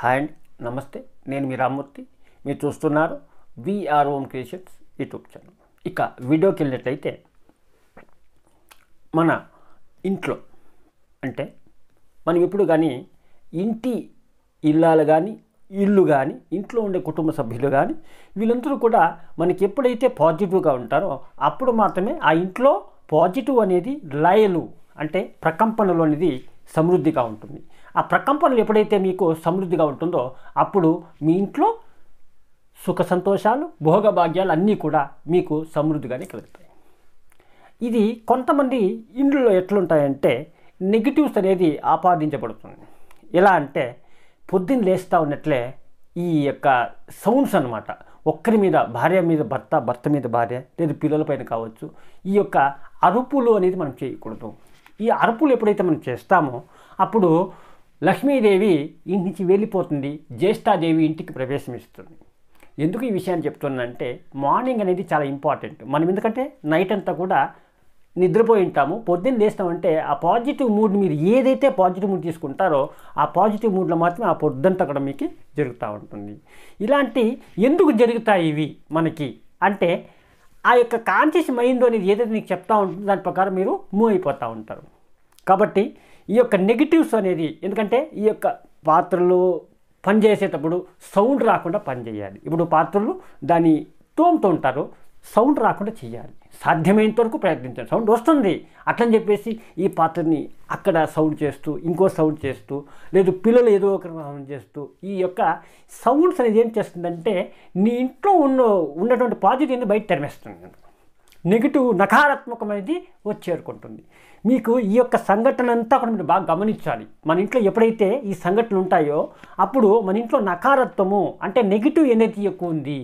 hi and నమస్తే నేను మీ రామ్మూర్తి మీరు చూస్తున్నారు VR Om creations YouTube channel ఇక వీడియోకి వెళ్ళినట్లయితే మన ఇంట్లో అంటే మనం ఎప్పుడు కానీ ఇంటి ఇల్లాలు కానీ ఇల్లు కానీ ఇంట్లో ఉండే కుటుంబ సభ్యులు కానీ వీళ్ళందరూ కూడా మనకి ఎప్పుడైతే పాజిటివ్గా ఉంటారో అప్పుడు మాత్రమే ఆ ఇంట్లో పాజిటివ్ అనేది లయలు అంటే ప్రకంపనలు అనేది సమృద్ధిగా ఉంటుంది ఆ ప్రకంపనలు ఎప్పుడైతే మీకు సమృద్ధిగా ఉంటుందో అప్పుడు మీ ఇంట్లో సుఖ సంతోషాలు భోగభాగ్యాలు అన్నీ కూడా మీకు సమృద్ధిగానే కలుగుతాయి ఇది కొంతమంది ఇండ్లలో ఎట్లుంటాయంటే నెగిటివ్స్ అనేది ఆపాదించబడుతుంది ఎలా అంటే పొద్దున్న లేస్తూ ఉన్నట్లే ఈ యొక్క సౌండ్స్ అనమాట ఒక్కరి మీద భార్య మీద భర్త భర్త మీద భార్య లేదు పిల్లలపైన కావచ్చు ఈ యొక్క అరుపులు అనేది మనం చేయకూడదు ఈ అరుపులు ఎప్పుడైతే మనం చేస్తామో అప్పుడు లక్ష్మీదేవి ఇంటి నుంచి వెళ్ళిపోతుంది జ్యేష్ఠాదేవి ఇంటికి ప్రవేశమిస్తుంది ఎందుకు ఈ విషయాన్ని చెప్తున్నానంటే మార్నింగ్ అనేది చాలా ఇంపార్టెంట్ మనం ఎందుకంటే నైట్ అంతా కూడా నిద్రపోయి ఉంటాము పొద్దున్న లేస్తామంటే ఆ పాజిటివ్ మూడ్ మీరు ఏదైతే పాజిటివ్ మూడ్ తీసుకుంటారో ఆ పాజిటివ్ మూడ్లో మాత్రమే ఆ పొద్దంతా కూడా మీకు జరుగుతూ ఉంటుంది ఇలాంటి ఎందుకు జరుగుతాయి ఇవి మనకి అంటే ఆ యొక్క కాన్షియస్ మైండ్ అనేది ఏదైతే మీకు చెప్తూ ఉంటుందో దాని ప్రకారం మీరు మూవ్ అయిపోతూ ఉంటారు కాబట్టి ఈ యొక్క నెగిటివ్స్ అనేది ఎందుకంటే ఈ యొక్క పాత్రలు పనిచేసేటప్పుడు సౌండ్ రాకుండా పనిచేయాలి ఇప్పుడు పాత్రలు దాన్ని తోముతూ ఉంటారు సౌండ్ రాకుండా చేయాలి సాధ్యమైనంత వరకు ప్రయత్నించాలి సౌండ్ వస్తుంది అట్లని చెప్పేసి ఈ పాత్రని అక్కడ సౌండ్ చేస్తూ ఇంకో సౌండ్ చేస్తూ లేదు పిల్లలు ఏదో ఒక సౌండ్ చేస్తూ ఈ యొక్క సౌండ్స్ అనేది ఏం చేస్తుందంటే నీ ఇంట్లో ఉన్న ఉన్నటువంటి పాజిటివ్ని బయట తెరమేస్తుంది నెగిటివ్ నకారాత్మకమైనది వచ్చి చేరుకుంటుంది మీకు ఈ యొక్క సంఘటన అంతా కూడా మీరు బాగా గమనించాలి మన ఇంట్లో ఎప్పుడైతే ఈ సంఘటనలు ఉంటాయో అప్పుడు మన ఇంట్లో నకారత్వము అంటే నెగిటివ్ ఎనర్జీ ఎక్కువ ఉంది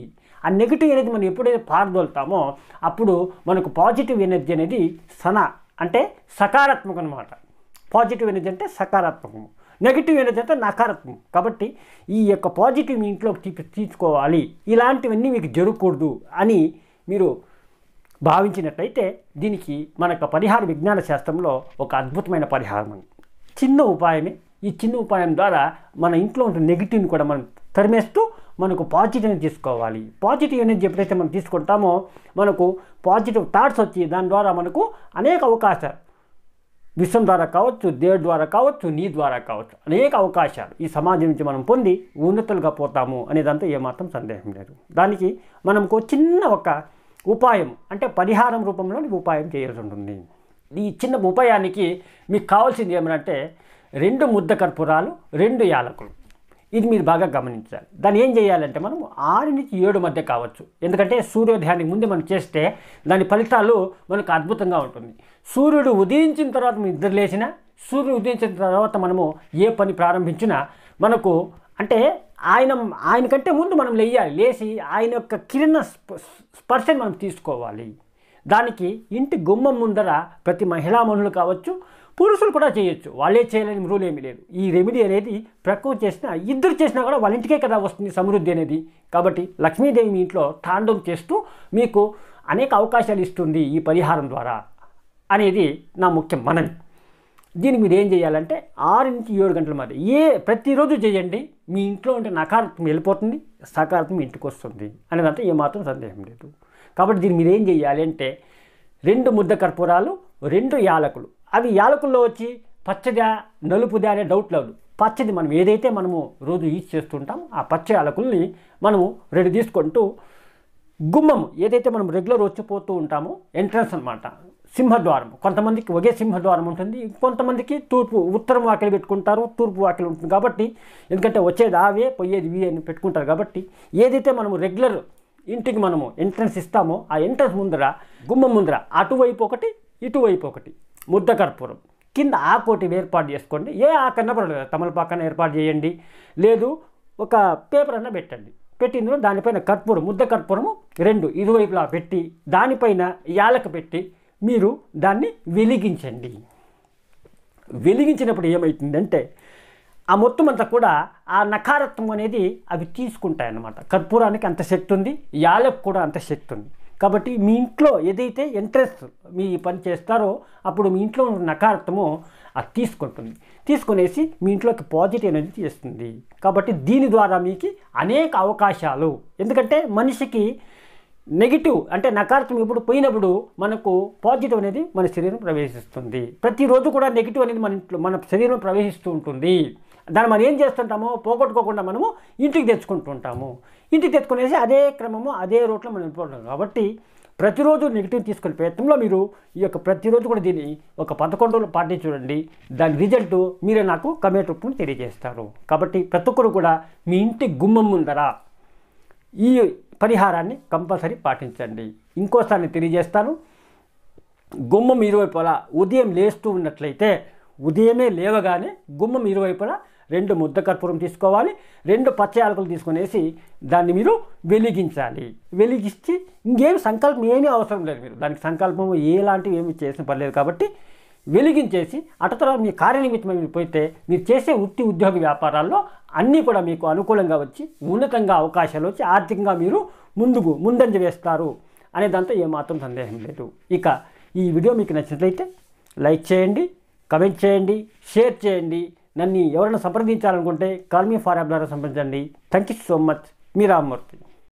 ఆ నెగిటివ్ ఎనర్జీ మనం ఎప్పుడైతే పారదోలుతామో అప్పుడు మనకు పాజిటివ్ ఎనర్జీ అనేది సన అంటే సకారాత్మకం అనమాట పాజిటివ్ ఎనర్జీ అంటే సకారాత్మకము నెగిటివ్ ఎనర్జీ అంటే నకారాత్మకం కాబట్టి ఈ యొక్క పాజిటివ్ మీ ఇంట్లోకి తీసుకోవాలి ఇలాంటివన్నీ మీకు జరగకూడదు అని మీరు భావించినట్లయితే దీనికి మనకు పరిహార విజ్ఞాన శాస్త్రంలో ఒక అద్భుతమైన పరిహారం ఉంది చిన్న ఉపాయమే ఈ చిన్న ఉపాయం ద్వారా మన ఇంట్లో ఉన్న నెగిటివ్ని కూడా మనం తరిమేస్తూ మనకు పాజిటివ్ ఎనర్జీ తీసుకోవాలి పాజిటివ్ ఎనర్జీ ఎప్పుడైతే మనం తీసుకుంటామో మనకు పాజిటివ్ థాట్స్ వచ్చి దాని ద్వారా మనకు అనేక అవకాశాలు విశ్వం ద్వారా కావచ్చు దేవుడి ద్వారా కావచ్చు నీ ద్వారా కావచ్చు అనేక అవకాశాలు ఈ సమాజం నుంచి మనం పొంది ఉన్నతులుగా పోతాము అనేదంతా ఏమాత్రం సందేహం లేదు దానికి మనకు చిన్న ఒక ఉపాయం అంటే పరిహారం రూపంలో నీకు ఉపాయం చేయాల్సి ఉంటుంది ఈ చిన్న ఉపాయానికి మీకు కావాల్సింది ఏమంటే రెండు ముద్ద కర్పూరాలు రెండు యాలకులు ఇది మీరు బాగా గమనించాలి దాన్ని ఏం చేయాలంటే మనం ఆరు నుంచి ఏడు మధ్య కావచ్చు ఎందుకంటే సూర్యోదయానికి ముందే మనం చేస్తే దాని ఫలితాలు మనకు అద్భుతంగా ఉంటుంది సూర్యుడు ఉదయించిన తర్వాత మనం నిద్ర లేచినా సూర్యుడు ఉదయించిన తర్వాత మనము ఏ పని ప్రారంభించినా మనకు అంటే ఆయన ఆయన కంటే ముందు మనం లేయాలి లేచి ఆయన యొక్క కిరణ స్పర్శని మనం తీసుకోవాలి దానికి ఇంటి గుమ్మం ముందర ప్రతి మహిళా మనులు కావచ్చు పురుషులు కూడా చేయొచ్చు వాళ్ళే చేయలేని రూల్ ఏమీ లేదు ఈ రెమెడీ అనేది ప్రకృతి చేసినా ఇద్దరు చేసినా కూడా వాళ్ళ ఇంటికే కదా వస్తుంది సమృద్ధి అనేది కాబట్టి లక్ష్మీదేవి మీ ఇంట్లో తాండవం చేస్తూ మీకు అనేక అవకాశాలు ఇస్తుంది ఈ పరిహారం ద్వారా అనేది నా ముఖ్యం మనవి దీనికి మీరు ఏం చేయాలంటే ఆరు నుంచి ఏడు గంటల మధ్య ఏ ప్రతిరోజు చేయండి మీ ఇంట్లో ఉంటే నకారత్వం వెళ్ళిపోతుంది సకారత్వం ఇంటికి వస్తుంది అనేదంతా ఏమాత్రం సందేహం లేదు కాబట్టి దీన్ని మీరు ఏం చేయాలి అంటే రెండు ముద్ద కర్పూరాలు రెండు యాలకులు అవి యాలకుల్లో వచ్చి పచ్చదా నలుపుదా అనే డౌట్ లేదు పచ్చది మనం ఏదైతే మనము రోజు యూజ్ చేస్తుంటాం ఆ పచ్చ యాలకుల్ని మనము రెండు తీసుకుంటూ గుమ్మం ఏదైతే మనం రెగ్యులర్ వచ్చిపోతూ ఉంటామో ఎంట్రన్స్ అనమాట సింహద్వారం కొంతమందికి ఒకే సింహద్వారం ఉంటుంది కొంతమందికి తూర్పు ఉత్తరం వాకిలు పెట్టుకుంటారు తూర్పు వాకిలు ఉంటుంది కాబట్టి ఎందుకంటే వచ్చేది ఆవే పోయేది వి అని పెట్టుకుంటారు కాబట్టి ఏదైతే మనము రెగ్యులర్ ఇంటికి మనము ఎంట్రన్స్ ఇస్తామో ఆ ఎంట్రన్స్ ముందర గుమ్మం ముందర అటువైపు ఒకటి ఇటువైపు ఒకటి ముద్ద కర్పూరం కింద ఆకోటి ఏర్పాటు చేసుకోండి ఏ ఆ పడలేదు తమలపాకన్నా తమలపాకన ఏర్పాటు చేయండి లేదు ఒక పేపర్ అన్న పెట్టండి పెట్టిందో దానిపైన కర్పూరం ముద్ద కర్పూరము రెండు ఇరువైపులా పెట్టి దానిపైన యాలక పెట్టి మీరు దాన్ని వెలిగించండి వెలిగించినప్పుడు ఏమవుతుందంటే ఆ మొత్తం అంతా కూడా ఆ నకారత్వం అనేది అవి తీసుకుంటాయి అన్నమాట కర్పూరానికి అంత శక్తి ఉంది యాలకు కూడా అంత శక్తి ఉంది కాబట్టి మీ ఇంట్లో ఏదైతే ఇంట్రెస్ట్ మీ పని చేస్తారో అప్పుడు మీ ఇంట్లో నకారాత్మం అది తీసుకుంటుంది తీసుకునేసి మీ ఇంట్లోకి పాజిటివ్ ఎనర్జీ చేస్తుంది కాబట్టి దీని ద్వారా మీకు అనేక అవకాశాలు ఎందుకంటే మనిషికి నెగిటివ్ అంటే నకారత్వం ఇప్పుడు పోయినప్పుడు మనకు పాజిటివ్ అనేది మన శరీరం ప్రవేశిస్తుంది ప్రతిరోజు కూడా నెగిటివ్ అనేది మన ఇంట్లో మన శరీరం ప్రవేశిస్తూ ఉంటుంది దాన్ని మనం ఏం చేస్తుంటామో పోగొట్టుకోకుండా మనము ఇంటికి తెచ్చుకుంటుంటాము ఇంటికి తెచ్చుకునేసి అదే క్రమము అదే రూట్లో మనం వెళ్ళిపోతుంటాం కాబట్టి ప్రతిరోజు నెగిటివ్ తీసుకునే ప్రయత్నంలో మీరు ఈ యొక్క ప్రతిరోజు కూడా దీన్ని ఒక పదకొండు రోజులు పాటించండి దాని రిజల్ట్ మీరే నాకు కమెంట్ రూపంలో తెలియజేస్తారు కాబట్టి ప్రతి ఒక్కరు కూడా మీ ఇంటి గుమ్మం ముందర ఈ పరిహారాన్ని కంపల్సరీ పాటించండి ఇంకోసారి తెలియజేస్తాను గుమ్మం ఇరువైపులా ఉదయం లేస్తూ ఉన్నట్లయితే ఉదయమే లేవగానే గుమ్మం ఇరువైపులా రెండు ముద్ద కర్పూరం తీసుకోవాలి రెండు పచ్చ యాలకులు తీసుకునేసి దాన్ని మీరు వెలిగించాలి వెలిగించి ఇంకేమి సంకల్పం ఏమీ అవసరం లేదు మీరు దానికి సంకల్పం ఏలాంటివి ఏమి చేసిన పర్లేదు కాబట్టి వెలిగించేసి అటు తర్వాత మీ కార్యనిమిత్తమై పోతే మీరు చేసే వృత్తి ఉద్యోగ వ్యాపారాల్లో అన్నీ కూడా మీకు అనుకూలంగా వచ్చి ఉన్నతంగా అవకాశాలు వచ్చి ఆర్థికంగా మీరు ముందుకు ముందంజ వేస్తారు అనే దాంతో ఏమాత్రం సందేహం లేదు ఇక ఈ వీడియో మీకు నచ్చినట్లయితే లైక్ చేయండి కమెంట్ చేయండి షేర్ చేయండి నన్ను ఎవరైనా సంప్రదించాలనుకుంటే కాల్మీ ఫార్ యాప్ ద్వారా సంప్రదించండి థ్యాంక్ యూ సో మచ్ మీ రామ్మూర్తి